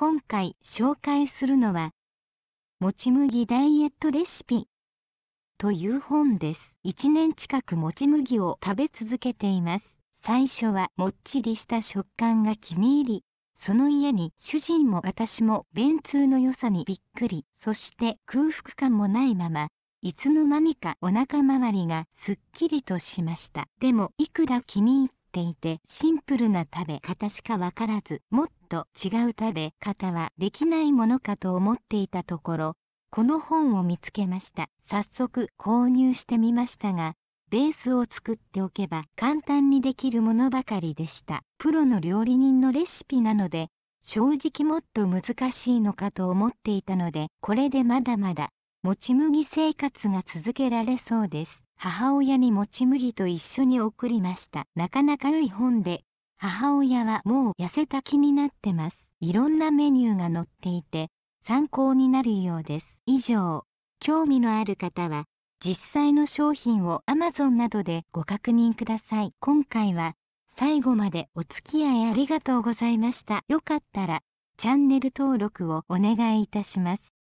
今回紹介するのは、もち麦ダイエットレシピという本です。1年近くもち麦を食べ続けています。最初はもっちりした食感が気に入り、その家に主人も私も便通の良さにびっくり、そして空腹感もないまま、いつの間にかお腹周りがすっきりとしました。でもいくら気に入っていてシンプルな食べ方しかわからず、もっと違う食べ方はできないものかと思っていたところこの本を見つけました早速購入してみましたがベースを作っておけば簡単にできるものばかりでしたプロの料理人のレシピなので正直もっと難しいのかと思っていたのでこれでまだまだもち麦生活が続けられそうです母親にもち麦と一緒に送りましたなかなか良い本で母親はもう痩せた気になってます。いろんなメニューが載っていて参考になるようです。以上、興味のある方は実際の商品を Amazon などでご確認ください。今回は最後までお付き合いありがとうございました。よかったらチャンネル登録をお願いいたします。